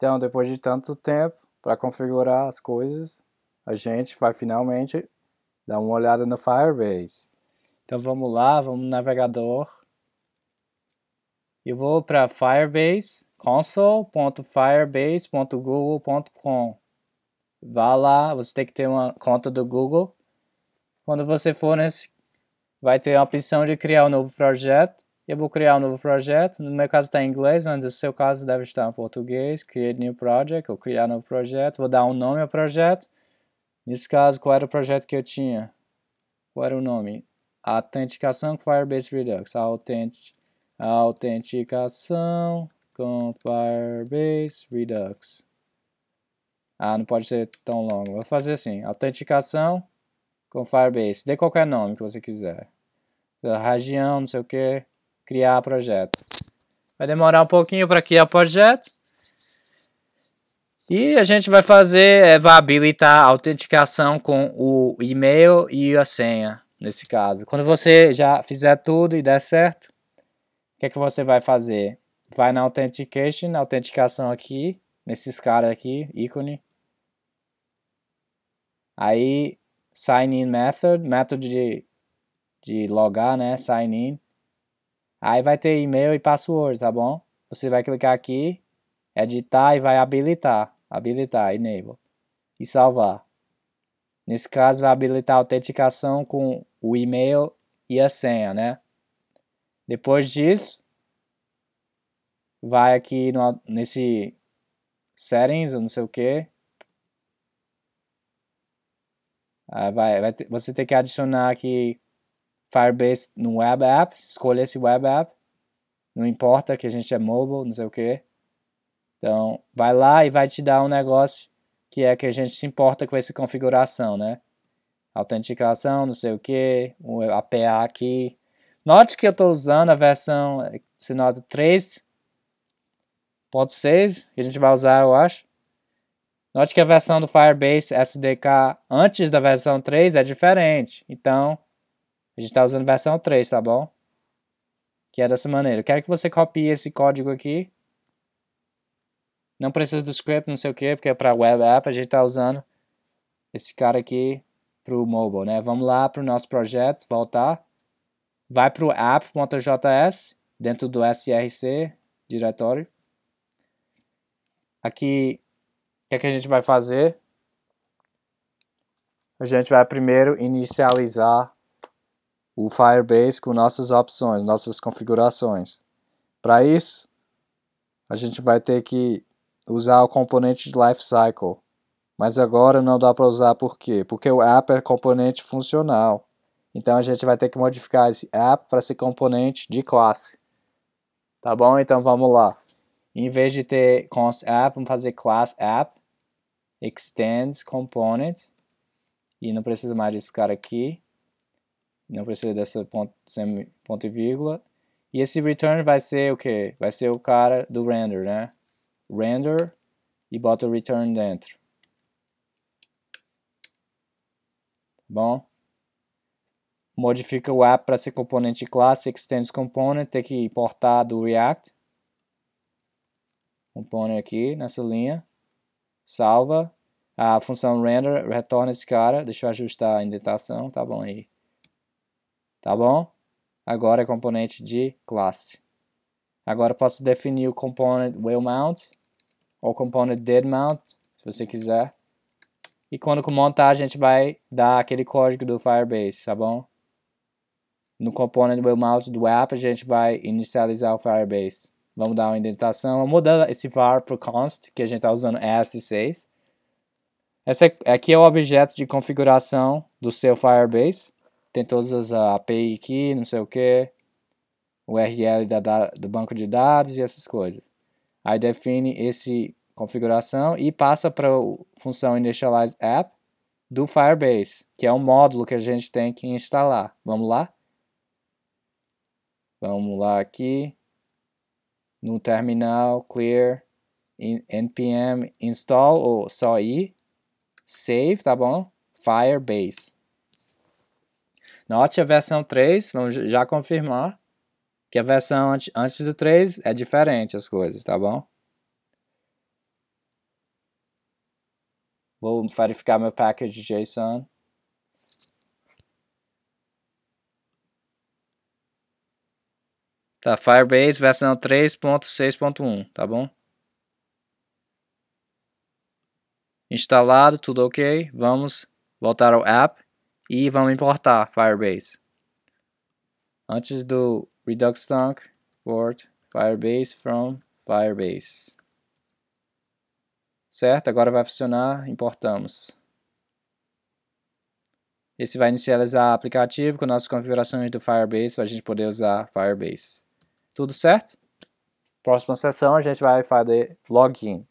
Então, depois de tanto tempo para configurar as coisas, a gente vai finalmente dar uma olhada no Firebase. Então, vamos lá, vamos no navegador. Eu vou para Firebase, console.firebase.google.com. Vá lá, você tem que ter uma conta do Google. Quando você for nesse, vai ter a opção de criar um novo projeto. Eu vou criar um novo projeto. No meu caso está em inglês, mas no seu caso deve estar em português. Create new project, ou criar novo projeto. Vou dar um nome ao projeto. Nesse caso, qual era o projeto que eu tinha? Qual era o nome? Autenticação com Firebase Redux. Autent... Autenticação com Firebase Redux. Ah, não pode ser tão longo. Vou fazer assim. Autenticação com Firebase. Dê qualquer nome que você quiser. Região, não sei o que criar projeto. Vai demorar um pouquinho para criar projeto. E a gente vai fazer, é, vai habilitar a autenticação com o e-mail e a senha, nesse caso. Quando você já fizer tudo e der certo, o que, é que você vai fazer? Vai na Authentication, autenticação aqui, nesses caras aqui, ícone. Aí, sign in method, método de, de logar, né? Sign in. Aí vai ter e-mail e password, tá bom? Você vai clicar aqui, editar e vai habilitar. Habilitar, enable. E salvar. Nesse caso, vai habilitar a autenticação com o e-mail e a senha, né? Depois disso, vai aqui no, nesse settings, ou não sei o que. Vai, vai, você tem que adicionar aqui Firebase no web app, escolha esse web app. Não importa que a gente é mobile, não sei o que. Então, vai lá e vai te dar um negócio que é que a gente se importa com essa configuração, né? Autenticação, não sei o que, o APA aqui. Note que eu estou usando a versão se nota 3.6, que a gente vai usar, eu acho. Note que a versão do Firebase SDK antes da versão 3 é diferente. Então, a gente está usando versão 3, tá bom? Que é dessa maneira. Eu quero que você copie esse código aqui. Não precisa do script, não sei o que, porque é para web app. A gente está usando esse cara aqui para o mobile, né? Vamos lá para o nosso projeto, voltar. Vai para o app.js, dentro do src, diretório. Aqui, o que, é que a gente vai fazer? A gente vai primeiro inicializar o Firebase com nossas opções, nossas configurações. Para isso, a gente vai ter que usar o componente de lifecycle. Mas agora não dá para usar por quê? Porque o app é componente funcional. Então a gente vai ter que modificar esse app para ser componente de classe. Tá bom? Então vamos lá. Em vez de ter const app, vamos fazer class app extends component. E não precisa mais desse cara aqui. Não precisa dessa ponto, sem ponto e vírgula. E esse return vai ser o que Vai ser o cara do render, né? Render e bota o return dentro. Tá bom, modifica o app para ser componente classe, extends component, tem que importar do React. Component aqui nessa linha. Salva. A função render retorna esse cara. Deixa eu ajustar a indentação, tá bom aí tá bom? Agora é componente de classe. Agora posso definir o component willMount mount ou component did mount, se você quiser. E quando montar, a gente vai dar aquele código do Firebase, tá bom? No component willMount mount do app, a gente vai inicializar o Firebase. Vamos dar uma indentação. Vamos mudar esse var para const, que a gente está usando s6. Esse aqui é o objeto de configuração do seu Firebase tem todas as API aqui, não sei o que, URL da, da, do banco de dados e essas coisas. Aí define esse configuração e passa para a função initialize app do Firebase, que é um módulo que a gente tem que instalar. Vamos lá? Vamos lá aqui no terminal clear in, npm install ou só i save, tá bom? Firebase. Note a versão 3, vamos já confirmar que a versão antes do 3 é diferente as coisas, tá bom? Vou verificar meu package JSON. Tá, Firebase versão 3.6.1, tá bom? Instalado, tudo ok. Vamos voltar ao app e vamos importar Firebase. Antes do Redux Tank, import Firebase from Firebase. Certo? Agora vai funcionar, importamos. Esse vai inicializar o aplicativo com nossas configurações do Firebase para a gente poder usar Firebase. Tudo certo? Próxima sessão a gente vai fazer login.